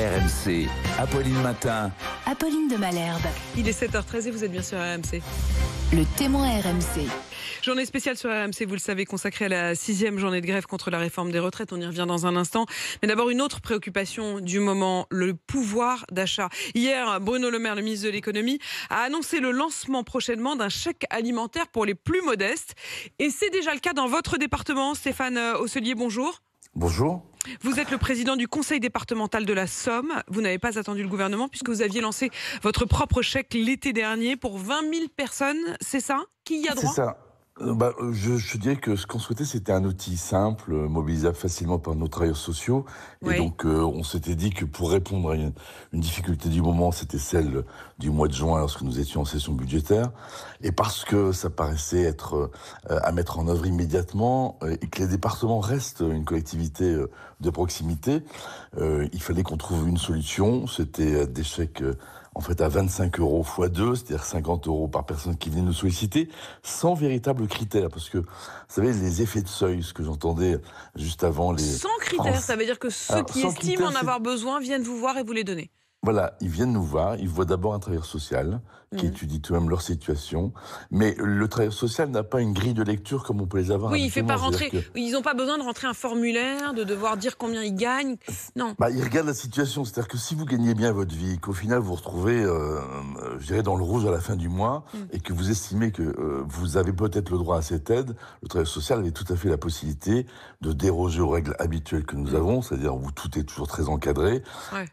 RMC, Apolline Matin. Apolline de Malherbe. Il est 7h13 et vous êtes bien sur RMC. Le témoin RMC. Journée spéciale sur RMC, vous le savez, consacrée à la sixième journée de grève contre la réforme des retraites. On y revient dans un instant. Mais d'abord, une autre préoccupation du moment, le pouvoir d'achat. Hier, Bruno Le Maire, le ministre de l'économie, a annoncé le lancement prochainement d'un chèque alimentaire pour les plus modestes. Et c'est déjà le cas dans votre département. Stéphane Osselier. bonjour. Bonjour. Vous êtes le président du conseil départemental de la Somme. Vous n'avez pas attendu le gouvernement puisque vous aviez lancé votre propre chèque l'été dernier pour 20 000 personnes, c'est ça Qui y a droit C'est ça. Euh, bah, je, je, dirais que ce qu'on souhaitait, c'était un outil simple, mobilisable facilement par nos travailleurs sociaux. Et donc, euh, on s'était dit que pour répondre à une, difficulté du moment, c'était celle du mois de juin lorsque nous étions en session budgétaire. Et parce que ça paraissait être euh, à mettre en œuvre immédiatement et que les départements restent une collectivité de proximité, il fallait qu'on trouve une solution. C'était d'échec en fait à 25 euros x 2, c'est-à-dire 50 euros par personne qui venait nous solliciter, sans véritable critère. Parce que, vous savez, les effets de seuil, ce que j'entendais juste avant les... Sans critère, ça veut dire que ceux qui estiment en avoir besoin viennent vous voir et vous les donner. Voilà, ils viennent nous voir, ils voient d'abord un travailleur social qui mm. étudie tout de même leur situation, mais le travailleur social n'a pas une grille de lecture comme on peut les avoir. Oui, il fait pas rentrer, ils n'ont pas besoin de rentrer un formulaire, de devoir dire combien ils gagnent, non. Bah, ils regardent la situation, c'est-à-dire que si vous gagnez bien votre vie, qu'au final vous vous retrouvez, euh, euh, dans le rouge à la fin du mois, mm. et que vous estimez que euh, vous avez peut-être le droit à cette aide, le travailleur social avait tout à fait la possibilité de déroger aux règles habituelles que nous mm. avons, c'est-à-dire où tout est toujours très encadré,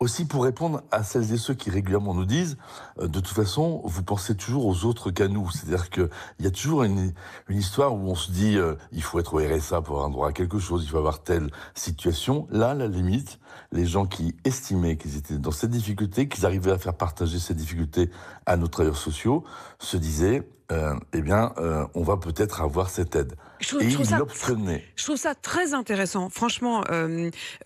aussi pour répondre à à celles et ceux qui régulièrement nous disent, euh, de toute façon, vous pensez toujours aux autres qu'à nous. C'est-à-dire qu'il y a toujours une, histoire où on se dit, euh, il faut être au RSA pour avoir un droit à quelque chose, il faut avoir telle situation. Là, à la limite, les gens qui estimaient qu'ils étaient dans cette difficulté, qu'ils arrivaient à faire partager cette difficulté à nos travailleurs sociaux, se disaient, euh, eh bien, on va peut-être avoir cette aide. Je trouve, et ça, je trouve ça très intéressant, franchement,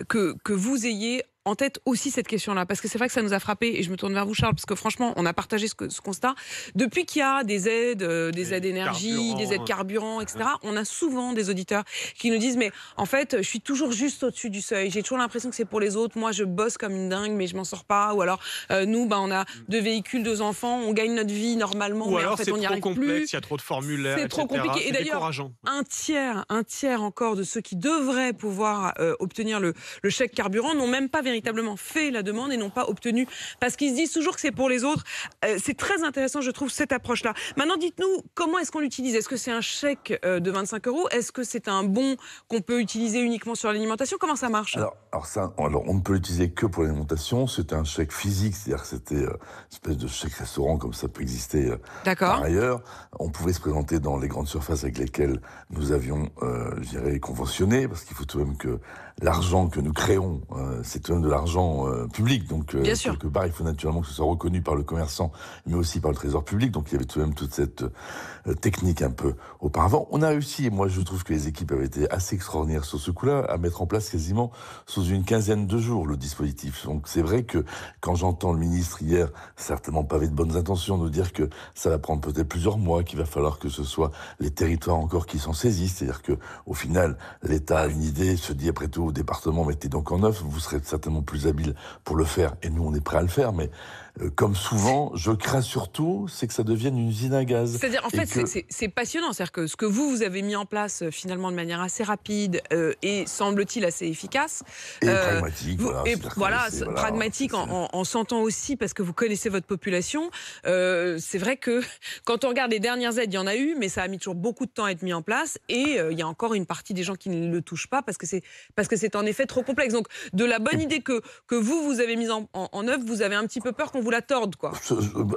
que, que vous ayez en tête aussi cette question-là Parce que c'est vrai que ça nous a frappé, et je me tourne vers vous, Charles, parce que franchement, on a partagé ce, constat. Depuis qu'il y a des aides, euh, des aides énergie, des aides carburant, etc., on a souvent des auditeurs qui nous disent Mais en fait, je suis toujours juste au-dessus du seuil. J'ai toujours l'impression que c'est pour les autres. Moi, je bosse comme une dingue, mais je m'en sors pas. Ou alors, euh, nous, bah, on a mm. deux véhicules, deux enfants, on gagne notre vie normalement, Ou alors, en fait, on complexe, Il y a trop de formulaires. C'est trop compliqué. Et d'ailleurs, un tiers, un tiers encore de ceux qui devraient pouvoir euh, obtenir le, le chèque carburant n'ont même pas véritablement fait la demande et n'ont pas obtenu parce qu'ils se disent toujours que c'est pour les autres. Euh, c'est très intéressant, je trouve, cette approche-là. Maintenant, dites-nous, comment est-ce qu'on l'utilise Est-ce que c'est un chèque euh, de 25 euros Est-ce que c'est un bon qu'on peut utiliser uniquement sur l'alimentation Comment ça marche alors, ça, alors, on ne peut l'utiliser que pour l'alimentation. C'était un chèque physique, c'est-à-dire que c'était euh, une espèce de chèque restaurant comme ça peut exister par ailleurs. On pouvait se présenter dans les grandes surfaces avec lesquelles nous avions, je dirais, conventionné, parce qu'il faut tout de même que l'argent que nous créons, c'est de l'argent euh, public. Donc, euh, quelque part, il faut naturellement que ce soit reconnu par le commerçant, mais aussi par le trésor public. Donc, il y avait tout de même toute cette euh, technique un peu auparavant. On a réussi, et moi, je trouve que les équipes avaient été assez extraordinaires sur ce coup-là, à mettre en place quasiment sous une quinzaine de jours le dispositif. Donc, c'est vrai que quand j'entends le ministre hier, certainement pas avec de bonnes intentions, nous dire que ça va prendre peut-être plusieurs mois, qu'il va falloir que ce soit les territoires encore qui s'en saisissent. C'est-à-dire que, au final, l'État a une idée, se dit après tout au département, mettez donc en œuvre, vous serez certainement plus habile pour le faire, et nous on est prêt à le faire, mais euh, comme souvent, je crains surtout, c'est que ça devienne une usine à gaz. C'est-à-dire, en fait, c'est passionnant. C'est-à-dire que ce que vous, vous avez mis en place, euh, finalement, de manière assez rapide et, euh, semble-t-il, assez efficace. Et pragmatique, voilà. pragmatique en, en s'entendant aussi, parce que vous connaissez votre population. c'est vrai que quand on regarde les dernières aides, il y en a eu, mais ça a mis toujours beaucoup de temps à être mis en place. Et il y a encore une partie des gens qui ne le touchent pas parce que c'est en effet trop complexe. Donc, de la bonne idée que, que vous, vous avez mise en, en, œuvre, vous avez un petit peu peur qu'on vous la torde, quoi. Euh, bah,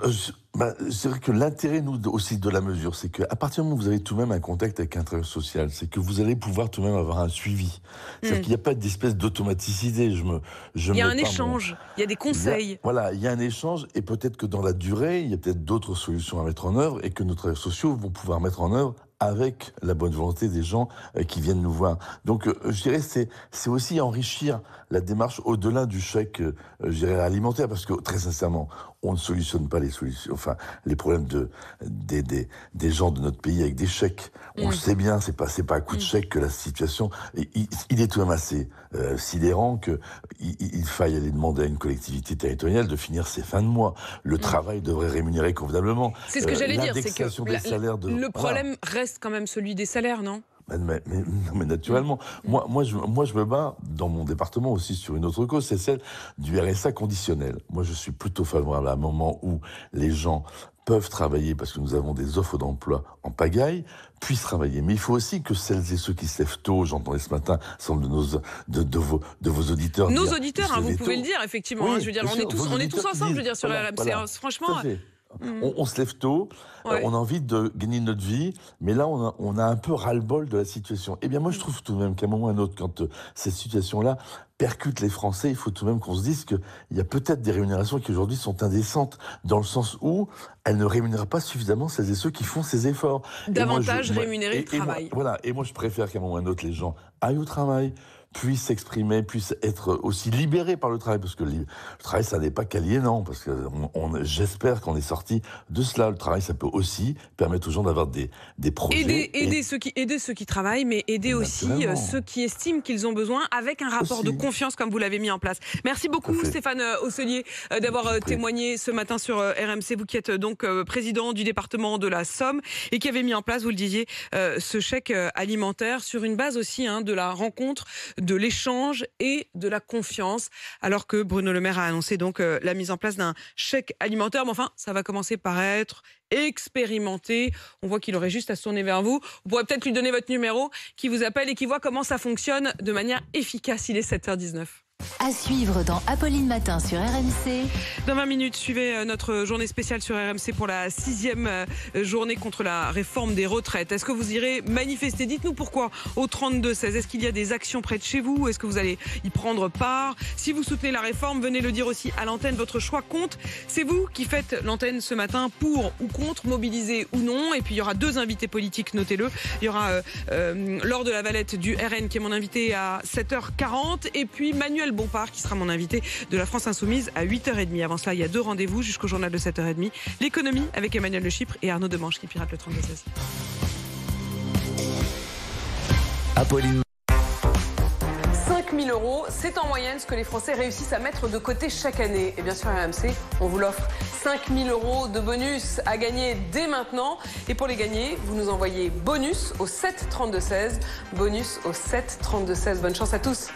bah, c'est vrai que l'intérêt, nous, aussi, de la mesure, c'est qu'à partir du moment où vous avez tout de même un contact avec un travailleur social, c'est que vous allez pouvoir tout de même avoir un suivi. cest hmm. qu'il n'y a pas d'espèce d'automaticité. Je me, il y a un échange, il y a des conseils. voilà, il y a un échange, et peut-être que dans la durée, il y a peut-être d'autres solutions à mettre en œuvre, et que nos travailleurs sociaux vont pouvoir mettre en œuvre avec la bonne volonté des gens euh, qui viennent nous voir. Donc, euh, je dirais, c'est, aussi enrichir la démarche au-delà du chèque, euh, alimentaire, parce que très sincèrement, on ne solutionne pas les solutions, enfin, les problèmes de, des, gens de notre pays avec des chèques. On le mm. sait bien, c'est pas, pas à coup de mm. chèque que la situation, il, est tout de même assez sidérant que il, faille aller demander à une collectivité territoriale de finir ses fins de mois. Le mm. travail devrait rémunérer convenablement. C'est ce que j'allais dire, c'est que des salaires de, le problème reste quand même celui des salaires, non mais, naturellement, mm. moi, moi, je, moi, je me bats dans mon département aussi sur une autre cause, c'est celle du RSA conditionnel. Moi, je suis plutôt favorable à un moment où les gens peuvent travailler parce que nous avons des offres d'emploi en pagaille, puissent travailler. Mais il faut aussi que celles et ceux qui se lèvent tôt, j'entendais ce matin, semble de, nos, vos, de vos auditeurs. Nos auditeurs, hein, vous pouvez le dire, effectivement. Hein, je veux dire, on, est tous, ensemble, je veux dire, sur RMC. Franchement. Mm. On, se lève tôt, euh, on a envie de gagner notre vie, mais là, on a, un peu ras-le-bol de la situation. Eh bien, moi, je mm. trouve tout de même qu'à un moment ou à un autre, quand euh, cette situation-là percute les Français, il faut tout de même qu'on se dise qu'il y a peut-être des rémunérations qui aujourd'hui sont indécentes, dans le sens où elles ne rémunèrent pas suffisamment celles et ceux qui font ces efforts. Davantage rémunérer le travail. voilà, et moi, je préfère qu'à un moment ou à un autre, les gens aillent au travail, puisse s'exprimer, puisse être aussi libéré par le travail, parce que le travail, ça n'est pas qu'aliénant, parce que j'espère qu'on est sorti de cela. Le travail, ça peut aussi permettre aux gens d'avoir des, des projets. Aider, ceux qui, aider ceux qui travaillent, mais aider aussi euh, ceux qui estiment qu'ils ont besoin, avec un rapport de confiance, comme vous l'avez mis en place. Merci beaucoup, Stéphane Osselier, euh, euh, d'avoir témoigné ce matin sur RMC. Vous qui êtes donc président du département de la Somme et qui avez mis en place, vous le disiez, ce chèque alimentaire sur une base aussi hein, de la rencontre de l'échange et de la confiance. Alors que Bruno Le Maire a annoncé donc euh, la mise en place d'un chèque alimentaire. Mais enfin, ça va commencer par être expérimenté. On voit qu'il aurait juste à se tourner vers vous. Vous pourrez peut-être lui donner votre numéro qui vous appelle et qui voit comment ça fonctionne de manière efficace. Il est 7h19. À suivre dans Apolline Matin sur RMC. Dans 20 minutes, suivez euh, notre journée spéciale sur RMC pour la sixième euh, journée contre la réforme des retraites. Est-ce que vous irez manifester Dites-nous pourquoi au 32-16. Est-ce qu'il y a des actions près de chez vous Est-ce que vous allez y prendre part Si vous soutenez la réforme, venez le dire aussi à l'antenne. Votre choix compte. C'est vous qui faites l'antenne ce matin pour ou contre, mobilisé ou non. Et puis il y aura deux invités politiques, notez-le. Il y aura euh, euh Laure de la Valette du RN qui est mon invité à 7h40. Et puis Manuel Emmanuel Bompard qui sera mon invité de la France Insoumise à 8h30. Avant cela, il y a deux rendez-vous jusqu'au journal de 7h30. L'économie avec Emmanuel Le Chypre et Arnaud Demanche qui pirate le 3216. Apolline. 5 000 euros, c'est en moyenne ce que les Français réussissent à mettre de côté chaque année. Et bien sûr, à RMC, on vous l'offre 5 000 euros de bonus à gagner dès maintenant. Et pour les gagner, vous nous envoyez bonus au 7 32 16. Bonus au 7 32 16. Bonne chance à tous.